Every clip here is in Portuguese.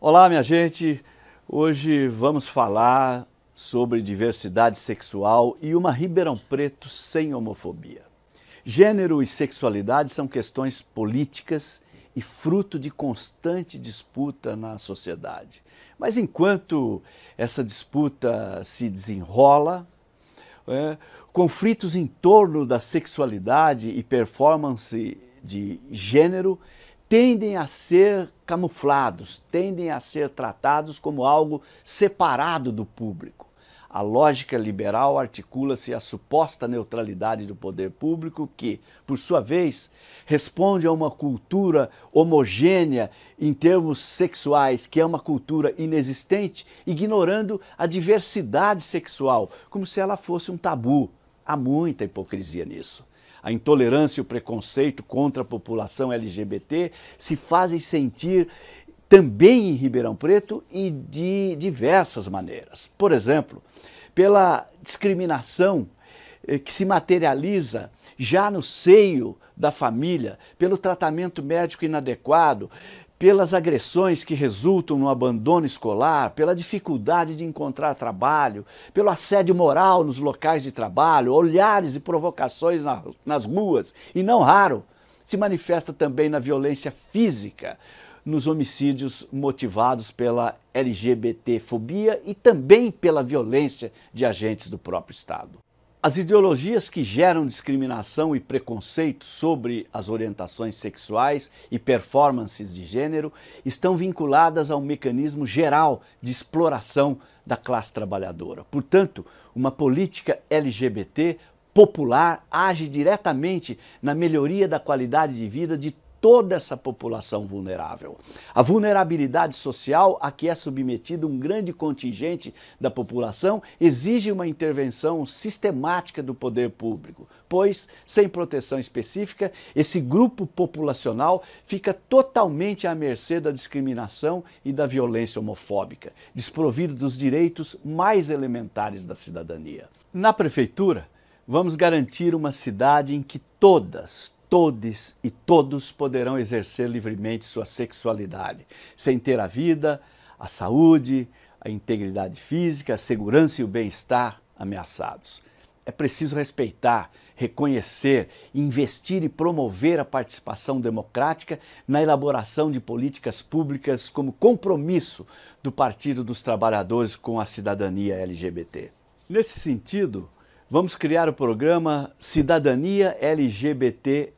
Olá, minha gente. Hoje vamos falar sobre diversidade sexual e uma Ribeirão Preto sem homofobia. Gênero e sexualidade são questões políticas e fruto de constante disputa na sociedade. Mas enquanto essa disputa se desenrola, é, conflitos em torno da sexualidade e performance de gênero tendem a ser camuflados, tendem a ser tratados como algo separado do público. A lógica liberal articula-se à suposta neutralidade do poder público, que, por sua vez, responde a uma cultura homogênea em termos sexuais, que é uma cultura inexistente, ignorando a diversidade sexual, como se ela fosse um tabu. Há muita hipocrisia nisso a intolerância e o preconceito contra a população LGBT se fazem sentir também em Ribeirão Preto e de diversas maneiras. Por exemplo, pela discriminação eh, que se materializa já no seio da família, pelo tratamento médico inadequado, pelas agressões que resultam no abandono escolar, pela dificuldade de encontrar trabalho, pelo assédio moral nos locais de trabalho, olhares e provocações nas ruas, e não raro, se manifesta também na violência física, nos homicídios motivados pela LGBTfobia e também pela violência de agentes do próprio Estado. As ideologias que geram discriminação e preconceito sobre as orientações sexuais e performances de gênero estão vinculadas a um mecanismo geral de exploração da classe trabalhadora. Portanto, uma política LGBT popular age diretamente na melhoria da qualidade de vida de toda essa população vulnerável. A vulnerabilidade social a que é submetido um grande contingente da população exige uma intervenção sistemática do poder público, pois, sem proteção específica, esse grupo populacional fica totalmente à mercê da discriminação e da violência homofóbica, desprovido dos direitos mais elementares da cidadania. Na prefeitura, vamos garantir uma cidade em que todas, todos e todos poderão exercer livremente sua sexualidade, sem ter a vida, a saúde, a integridade física, a segurança e o bem-estar ameaçados. É preciso respeitar, reconhecer, investir e promover a participação democrática na elaboração de políticas públicas como compromisso do Partido dos Trabalhadores com a cidadania LGBT. Nesse sentido, Vamos criar o programa Cidadania LGBT,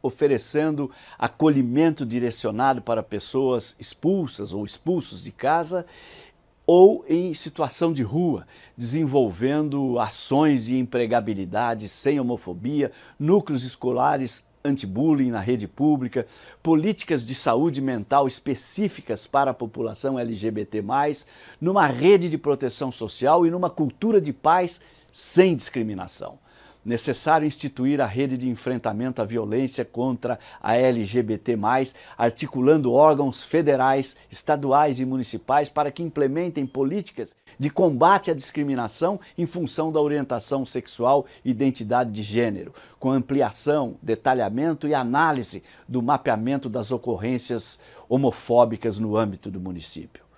oferecendo acolhimento direcionado para pessoas expulsas ou expulsos de casa ou em situação de rua, desenvolvendo ações de empregabilidade sem homofobia, núcleos escolares anti-bullying na rede pública, políticas de saúde mental específicas para a população LGBT+, numa rede de proteção social e numa cultura de paz sem discriminação. Necessário instituir a rede de enfrentamento à violência contra a LGBT, articulando órgãos federais, estaduais e municipais para que implementem políticas de combate à discriminação em função da orientação sexual e identidade de gênero, com ampliação, detalhamento e análise do mapeamento das ocorrências homofóbicas no âmbito do município.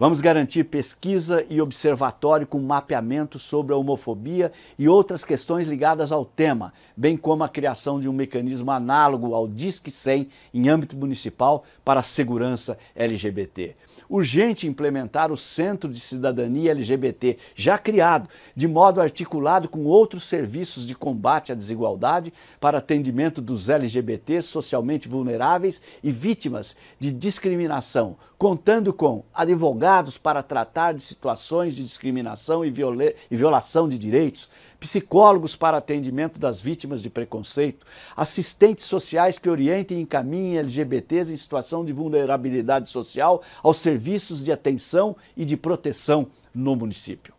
Vamos garantir pesquisa e observatório com mapeamento sobre a homofobia e outras questões ligadas ao tema, bem como a criação de um mecanismo análogo ao Disque 100 em âmbito municipal para a segurança LGBT. Urgente implementar o Centro de Cidadania LGBT, já criado, de modo articulado com outros serviços de combate à desigualdade para atendimento dos LGBT socialmente vulneráveis e vítimas de discriminação, contando com advogados advogados para tratar de situações de discriminação e, viola e violação de direitos, psicólogos para atendimento das vítimas de preconceito, assistentes sociais que orientem e encaminhem LGBTs em situação de vulnerabilidade social aos serviços de atenção e de proteção no município.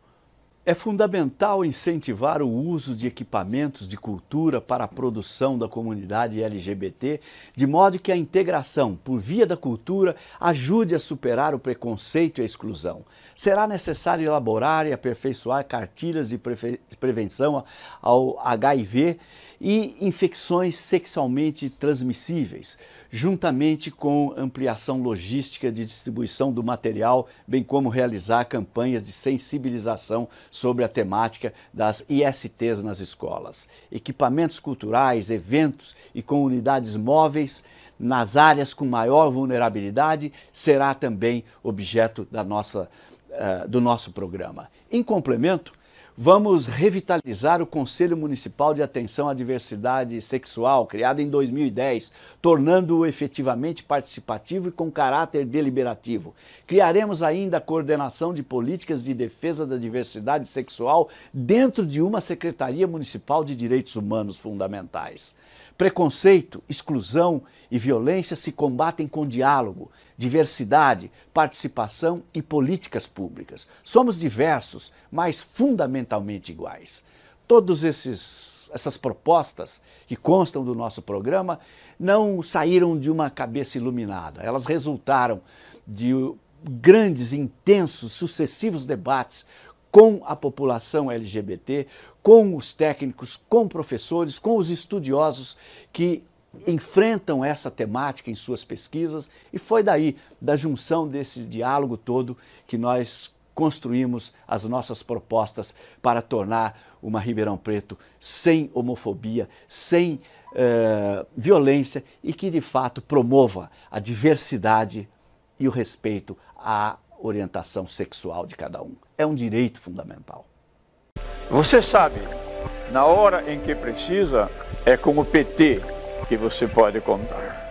É fundamental incentivar o uso de equipamentos de cultura para a produção da comunidade LGBT, de modo que a integração por via da cultura ajude a superar o preconceito e a exclusão. Será necessário elaborar e aperfeiçoar cartilhas de prevenção ao HIV e infecções sexualmente transmissíveis, juntamente com ampliação logística de distribuição do material, bem como realizar campanhas de sensibilização sobre a temática das ISTs nas escolas. Equipamentos culturais, eventos e com unidades móveis nas áreas com maior vulnerabilidade será também objeto da nossa, uh, do nosso programa. Em complemento, Vamos revitalizar o Conselho Municipal de Atenção à Diversidade Sexual, criado em 2010, tornando-o efetivamente participativo e com caráter deliberativo. Criaremos ainda a coordenação de políticas de defesa da diversidade sexual dentro de uma Secretaria Municipal de Direitos Humanos Fundamentais. Preconceito, exclusão e violência se combatem com diálogo, diversidade, participação e políticas públicas. Somos diversos, mas fundamentais fundamentalmente iguais. Todas essas propostas que constam do nosso programa não saíram de uma cabeça iluminada, elas resultaram de grandes, intensos, sucessivos debates com a população LGBT, com os técnicos, com professores, com os estudiosos que enfrentam essa temática em suas pesquisas e foi daí, da junção desse diálogo todo, que nós construímos as nossas propostas para tornar uma Ribeirão Preto sem homofobia, sem uh, violência e que de fato promova a diversidade e o respeito à orientação sexual de cada um. É um direito fundamental. Você sabe, na hora em que precisa, é com o PT que você pode contar.